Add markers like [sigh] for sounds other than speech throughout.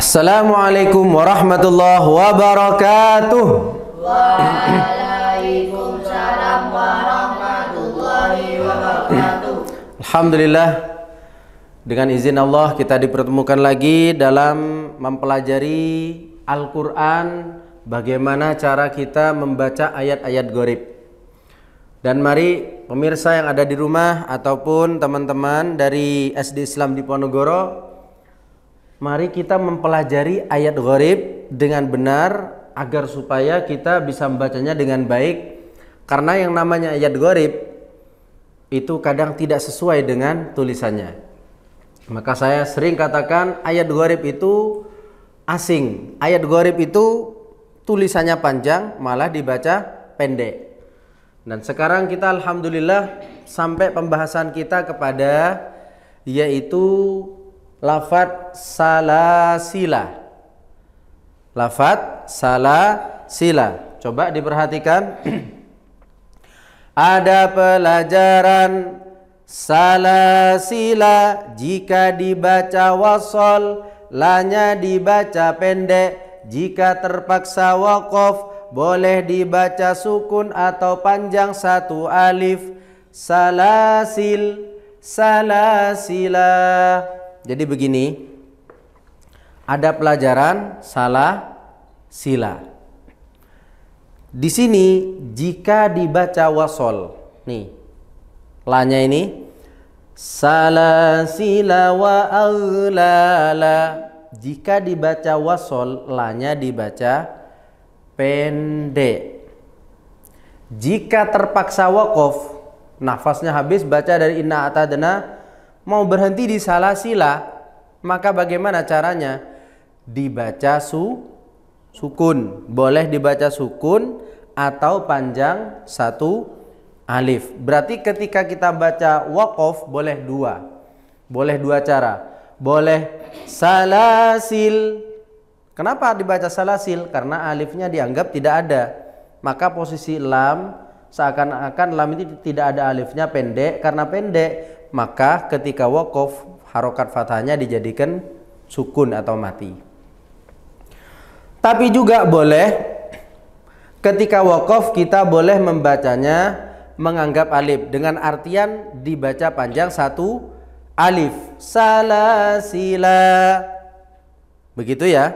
Assalamualaikum warahmatullahi wabarakatuh. Waalaikumsalam warahmatullahi wabarakatuh. Alhamdulillah dengan izin Allah kita dipertemukan lagi dalam mempelajari Al-Qur'an bagaimana cara kita membaca ayat-ayat gorib. Dan mari pemirsa yang ada di rumah ataupun teman-teman dari SD Islam di Ponegoro Mari kita mempelajari ayat gharib dengan benar agar supaya kita bisa membacanya dengan baik karena yang namanya ayat gharib itu kadang tidak sesuai dengan tulisannya. Maka saya sering katakan ayat gharib itu asing. Ayat gharib itu tulisannya panjang malah dibaca pendek. Dan sekarang kita alhamdulillah sampai pembahasan kita kepada yaitu lafat salasila lafat salasila coba diperhatikan [clears throat] ada pelajaran salasila jika dibaca wasol lanya dibaca pendek jika terpaksa wakof boleh dibaca sukun atau panjang satu alif salasil salasila jadi begini, ada pelajaran salah sila. Di sini jika dibaca wasol, nih, lanya ini salah sila wa aghlala. Jika dibaca wasol, lanya dibaca pendek. Jika terpaksa wakof, nafasnya habis baca dari inna atadna mau berhenti di salah sila, maka bagaimana caranya? Dibaca su sukun. Boleh dibaca sukun atau panjang satu alif. Berarti ketika kita baca wakof boleh dua. Boleh dua cara. Boleh salasil. Kenapa dibaca salasil? Karena alifnya dianggap tidak ada. Maka posisi lam seakan-akan lam itu tidak ada alifnya pendek karena pendek maka ketika wakof harokat fathahnya dijadikan sukun atau mati. Tapi juga boleh ketika wakof kita boleh membacanya menganggap alif dengan artian dibaca panjang satu alif salasila begitu ya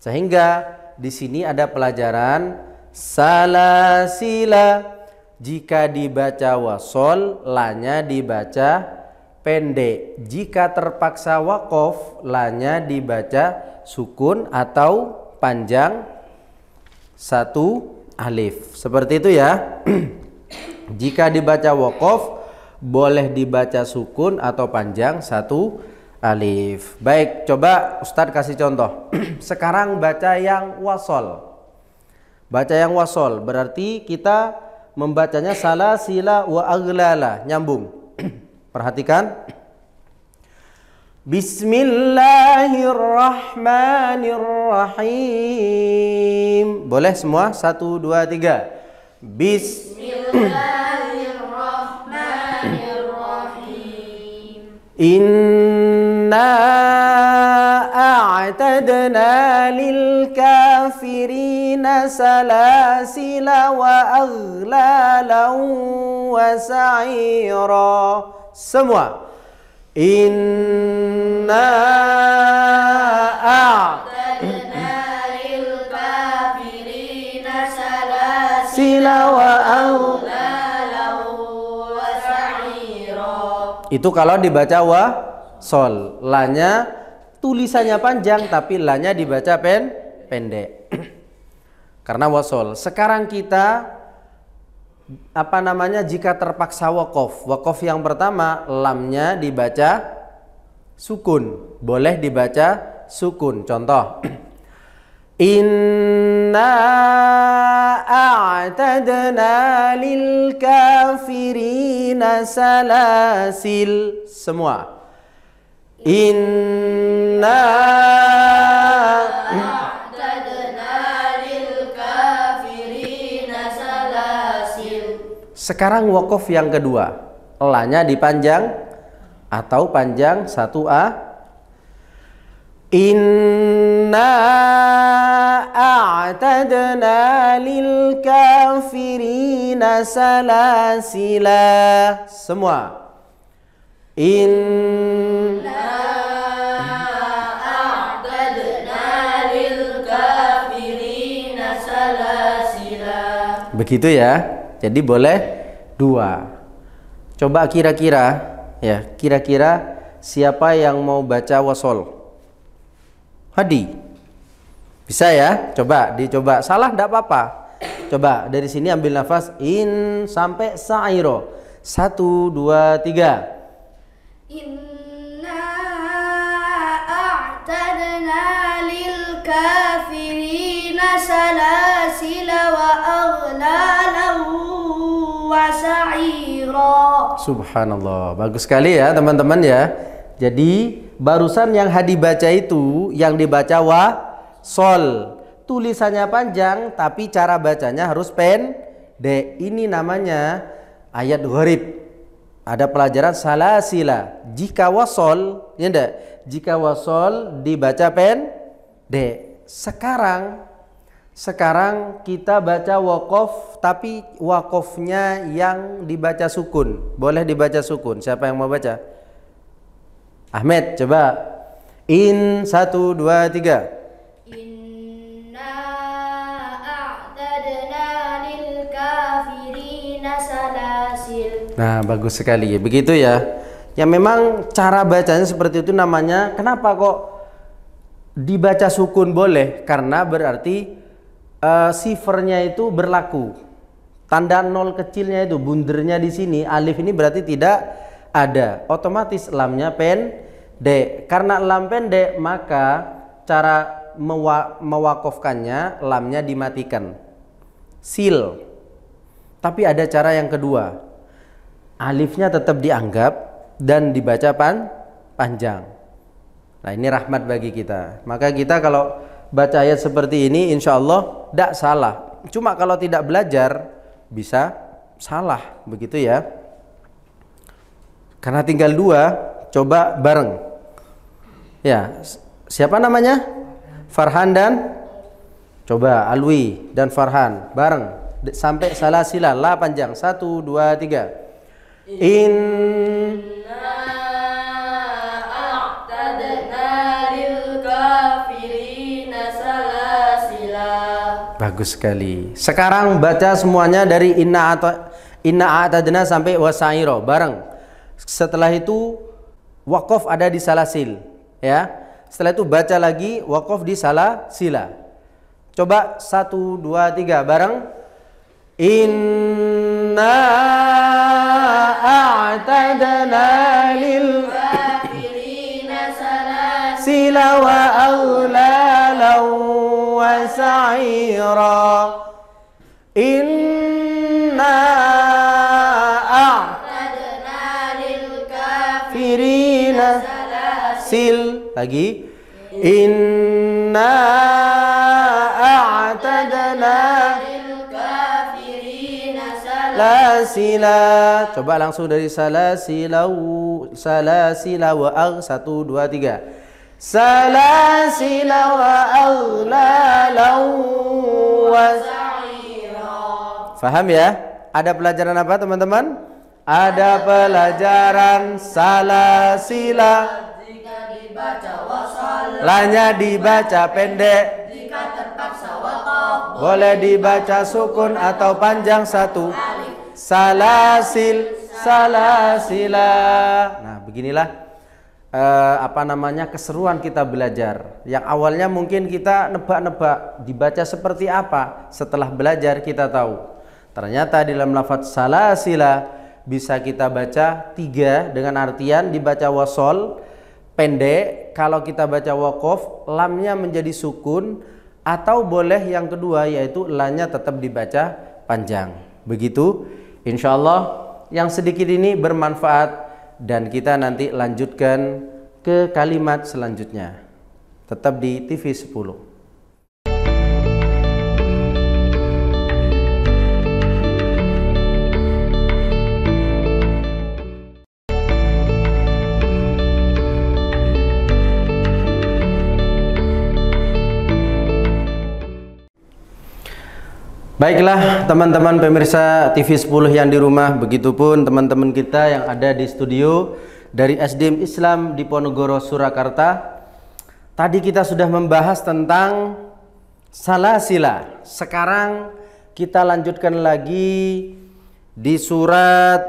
sehingga di sini ada pelajaran salasila jika dibaca wasol, lanya dibaca pendek. Jika terpaksa wakof, lanya dibaca sukun atau panjang satu alif. Seperti itu ya. [clears throat] Jika dibaca wakof, boleh dibaca sukun atau panjang satu alif. Baik, coba Ustadz kasih contoh. [clears throat] Sekarang baca yang wasol. Baca yang wasol berarti kita membacanya salah sila wa aglala nyambung [clears throat] perhatikan Bismillahirrahmanirrahim boleh semua satu dua tiga Bismillahirrahmanirrahim Inna a'tadna lil الكافرين سلاسل وأغلالا وسعيرا semua inna a'tadna lil kafirina salasila wa itu kalau dibaca wa sol lanya tulisannya panjang tapi lanya dibaca pen pendek karena wasol. Sekarang kita apa namanya jika terpaksa wakof wakof yang pertama lamnya dibaca sukun boleh dibaca sukun contoh [clears throat] inna a'tadna lil kafirina salasil semua inna [clears throat] Sekarang wakaf yang kedua, lanya dipanjang atau panjang satu a. Inna a'tadna lil kafirina salasila. Semua. Inna Begitu ya. Jadi boleh dua. Coba kira-kira ya, kira-kira siapa yang mau baca wasol? Hadi. Bisa ya? Coba dicoba. Salah tidak apa-apa. Coba dari sini ambil nafas in sampai sa'iro. Satu, dua, tiga. Subhanallah. Bagus sekali ya teman-teman ya. Jadi barusan yang hadi baca itu yang dibaca wa sol. Tulisannya panjang tapi cara bacanya harus pen de. Ini namanya ayat gharib. Ada pelajaran salah sila. Jika wasol, ya enggak? Jika wasol dibaca pen de. Sekarang sekarang kita baca wakof tapi wakofnya yang dibaca sukun boleh dibaca sukun siapa yang mau baca Ahmed coba in satu dua tiga Nah, bagus sekali. Begitu ya. Yang memang cara bacanya seperti itu namanya. Kenapa kok dibaca sukun boleh? Karena berarti uh, sifernya itu berlaku Tanda nol kecilnya itu bundernya di sini alif ini berarti tidak ada. Otomatis lamnya pendek. Karena lam pendek maka cara mewa mewakofkannya lamnya dimatikan. Sil. Tapi ada cara yang kedua. Alifnya tetap dianggap dan dibaca pan panjang. Nah ini rahmat bagi kita. Maka kita kalau baca ayat seperti ini insyaallah tidak salah. Cuma kalau tidak belajar bisa salah begitu ya karena tinggal dua coba bareng ya siapa namanya Farhan dan coba Alwi dan Farhan bareng sampai salah sila la panjang satu dua tiga in Bagus sekali. Sekarang baca semuanya dari inna atau inna atadna sampai wasairo bareng. Setelah itu wakof ada di salah salasil, ya. Setelah itu baca lagi wakof di salah salasila. Coba satu dua tiga bareng. Inna a'tadna lil kafirina sila wa aghlalau وسعيرا إنا أعتدنا للكافرين سلاسل lagi Inna a'tadna Salasila Coba langsung dari salasila Salasila wa'ag Satu, dua, tiga سلاسل وأغلالا وسعيرا Faham ya? Ada pelajaran apa teman-teman? Ada pelajaran salasila Jika dibaca Lanya dibaca pendek Jika terpaksa Boleh dibaca sukun atau panjang satu Salasil Salasila Nah beginilah eh, apa namanya keseruan kita belajar. Yang awalnya mungkin kita nebak-nebak dibaca seperti apa, setelah belajar kita tahu. Ternyata di dalam lafaz salasila bisa kita baca tiga dengan artian dibaca wasol pendek kalau kita baca wakof lamnya menjadi sukun atau boleh yang kedua yaitu lanya tetap dibaca panjang begitu insya Allah yang sedikit ini bermanfaat dan kita nanti lanjutkan ke kalimat selanjutnya tetap di TV 10 Baiklah teman-teman pemirsa TV 10 yang di rumah, begitupun teman-teman kita yang ada di studio dari SDM Islam di Ponegoro Surakarta. Tadi kita sudah membahas tentang salah sila. Sekarang kita lanjutkan lagi di surat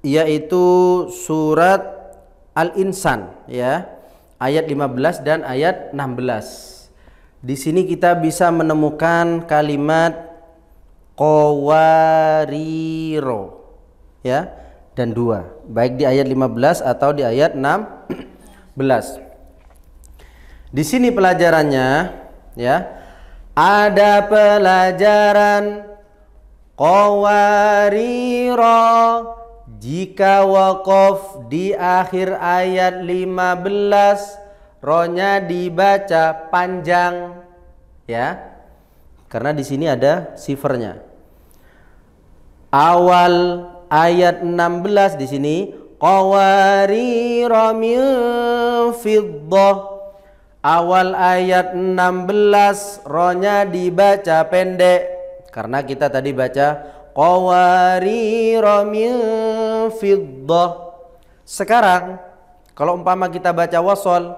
yaitu surat Al-Insan ya. Ayat 15 dan ayat 16. Di sini kita bisa menemukan kalimat qawariro ya dan dua baik di ayat 15 atau di ayat 16 di sini pelajarannya ya ada pelajaran qawariro jika wakof di akhir ayat 15 ronya dibaca panjang ya karena di sini ada sifernya awal ayat 16 di sini qawarira min fiddah awal ayat 16 ronya dibaca pendek karena kita tadi baca qawarira min fiddah sekarang kalau umpama kita baca wasol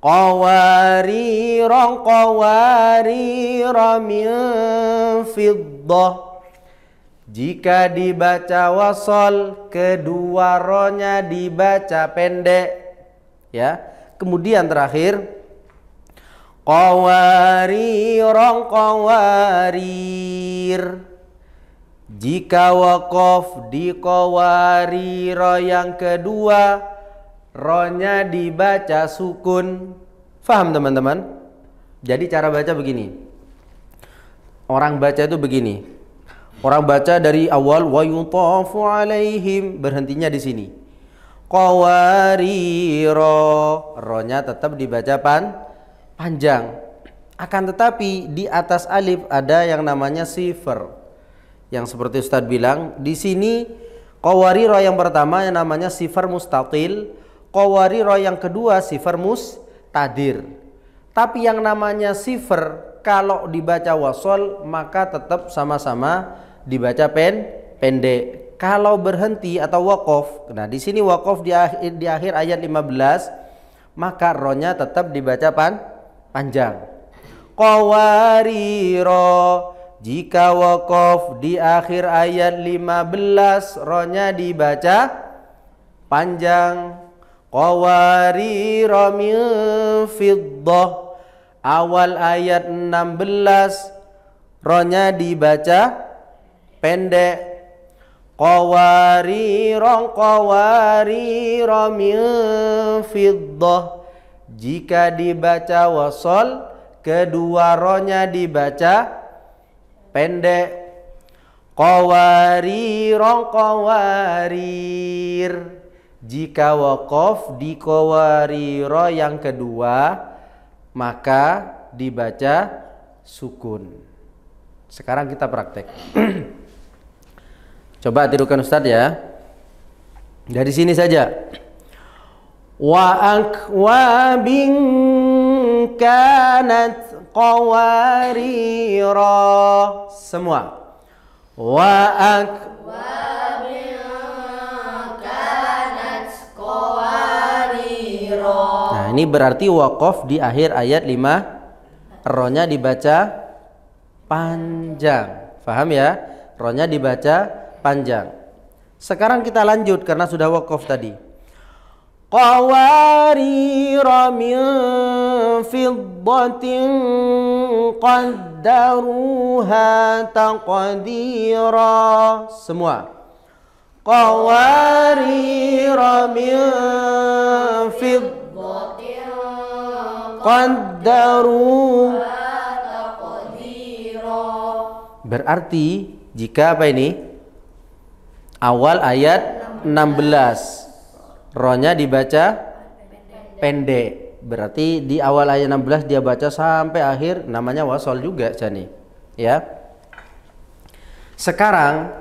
qawarira qawarira min fiddah jika dibaca wasol, kedua ronya dibaca pendek. Ya. Kemudian terakhir kawari rong kawarir. Jika wakof di kawari ro yang kedua, ronya dibaca sukun. Faham teman-teman? Jadi cara baca begini. Orang baca itu begini. Orang baca dari awal wa yutafu alaihim berhentinya di sini. Qawariro ronya tetap dibaca pan panjang. Akan tetapi di atas alif ada yang namanya sifer. Yang seperti Ustadz bilang, di sini qawariro yang pertama yang namanya sifer mustaqil, qawariro yang kedua sifer mustadir. Tapi yang namanya sifer kalau dibaca wasol maka tetap sama-sama dibaca pen pendek. Kalau berhenti atau wakof, nah di sini wakof di akhir, di akhir ayat 15 maka ronya tetap dibaca pan panjang. kawariro jika wakof di akhir ayat 15 ronya dibaca panjang. kawariro min fiddah awal ayat 16 ronya dibaca pendek Qawarirong qawarira min fiddah Jika dibaca wasol Kedua ronya dibaca pendek Qawarirong qawarir Jika wakof di qawariro yang kedua Maka dibaca sukun Sekarang kita praktek [clears throat] Coba tirukan Ustadz ya. Dari sini saja. Wa akwabin kanat qawarira. Semua. Wa akwabin kanat qawarira. Nah, ini berarti wakof di akhir ayat 5. Ronya dibaca panjang. Faham ya? Ronya dibaca panjang. Sekarang kita lanjut karena sudah wakaf tadi. Qawarira min fiddatin qaddaruha taqdira. Semua. Qawarira min fiddatin qaddaruha Berarti jika apa ini? awal ayat 16 ronya dibaca pendek berarti di awal ayat 16 dia baca sampai akhir namanya wasol juga Jani ya sekarang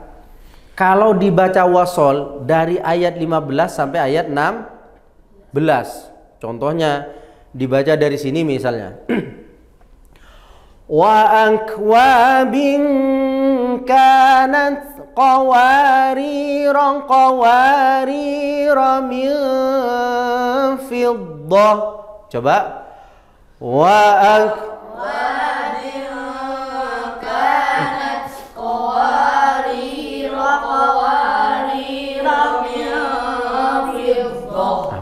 kalau dibaca wasol dari ayat 15 sampai ayat 16 contohnya dibaca dari sini misalnya [clears throat] wa ankwabin kanat قوارير قوارير من فضة coba وأك nah,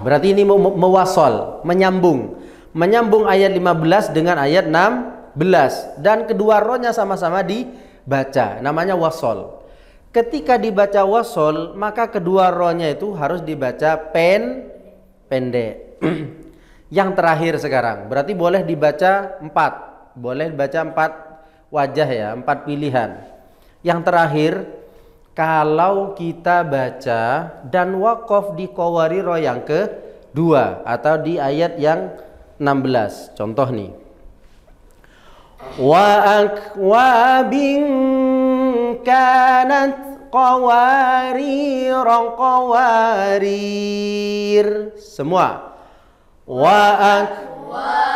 Berarti ini mewasol, menyambung. Menyambung ayat 15 dengan ayat 16 dan kedua rohnya sama-sama dibaca. Namanya wasol ketika dibaca wasol maka kedua rohnya itu harus dibaca pen pendek [clears throat] yang terakhir sekarang berarti boleh dibaca empat boleh dibaca empat wajah ya empat pilihan yang terakhir kalau kita baca dan wakof di kawari roh yang ke dua atau di ayat yang 16 contoh nih wa akwabin kanat qawarir qawarir semua wa ak wa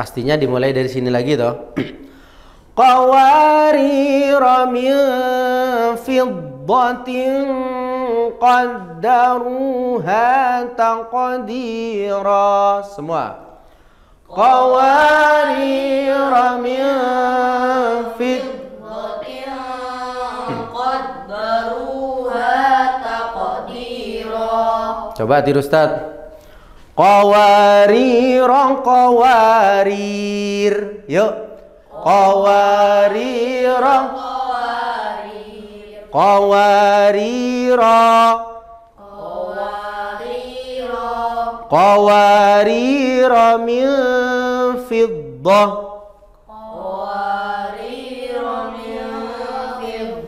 pastinya dimulai dari sini lagi toh [clears throat] qawarir min fiddatin qaddaruha taqdira semua coba tiru Ustaz قوارير قوارير yuk قوارير قوارير قوارير من فضة قوارير من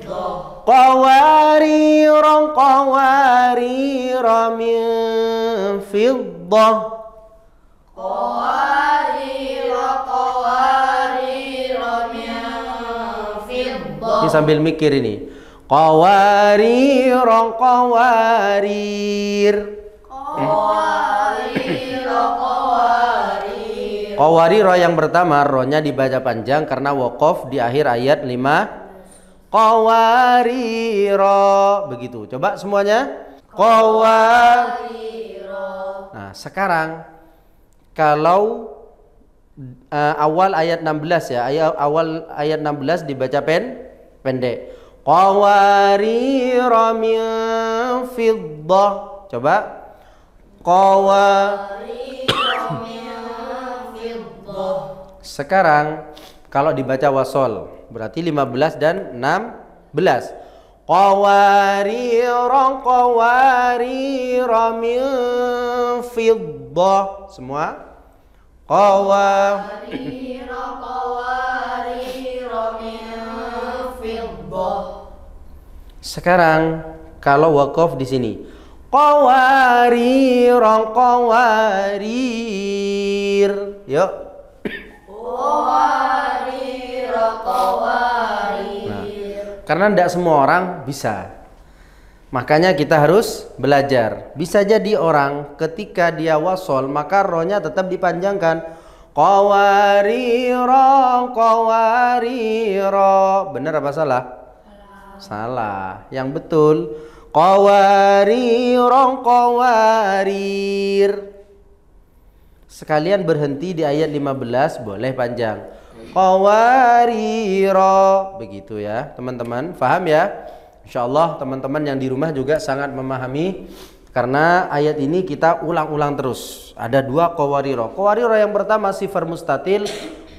فضة قوارير قوارير من فضة قوارير قوارير من فضة ini sambil mikir ini قوارير قوارير Iya. roh yang pertama rohnya dibaca panjang karena wakof di akhir ayat 5 roh begitu coba semuanya roh. nah sekarang kalau uh, awal ayat 16 ya ayat awal ayat 16 dibaca pen pendek Qawariro min fiddah coba Kawari sekarang kalau dibaca wasol berarti 15 dan 16. qawarir qawarir min fiddah. Semua. qawarir qawarir min fiddah. Sekarang kalau wakaf di sini qawarir qawarir yuk Nah, karena tidak semua orang bisa. Makanya kita harus belajar. Bisa jadi orang ketika dia wasol maka rohnya tetap dipanjangkan. Kawariro, kawariro. Benar apa salah? Salah. salah. Yang betul. Qawariro, qawarir. Sekalian berhenti di ayat 15 boleh panjang. Qawariro begitu ya teman-teman faham ya Insya Allah teman-teman yang di rumah juga sangat memahami karena ayat ini kita ulang-ulang terus ada dua qawariro qawariro yang pertama sifar mustatil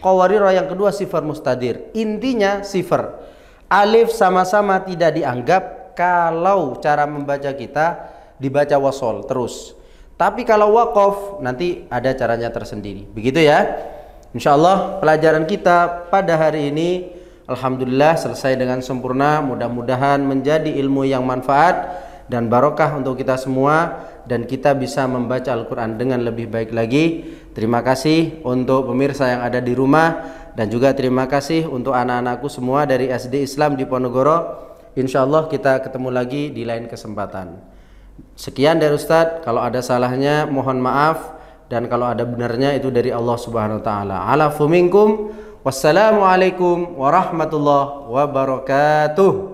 qawariro yang kedua sifar mustadir intinya sifar alif sama-sama tidak dianggap kalau cara membaca kita dibaca wasol terus tapi kalau wakaf nanti ada caranya tersendiri. Begitu ya. Insya Allah pelajaran kita pada hari ini Alhamdulillah selesai dengan sempurna. Mudah-mudahan menjadi ilmu yang manfaat dan barokah untuk kita semua dan kita bisa membaca Al-Quran dengan lebih baik lagi. Terima kasih untuk pemirsa yang ada di rumah dan juga terima kasih untuk anak-anakku semua dari SD Islam di Ponegoro. Insya Allah kita ketemu lagi di lain kesempatan. Sekian dari Ustadz, kalau ada salahnya mohon maaf dan kalau ada benarnya itu dari Allah Subhanahu wa taala. Alafu minkum. Wassalamualaikum warahmatullahi wabarakatuh.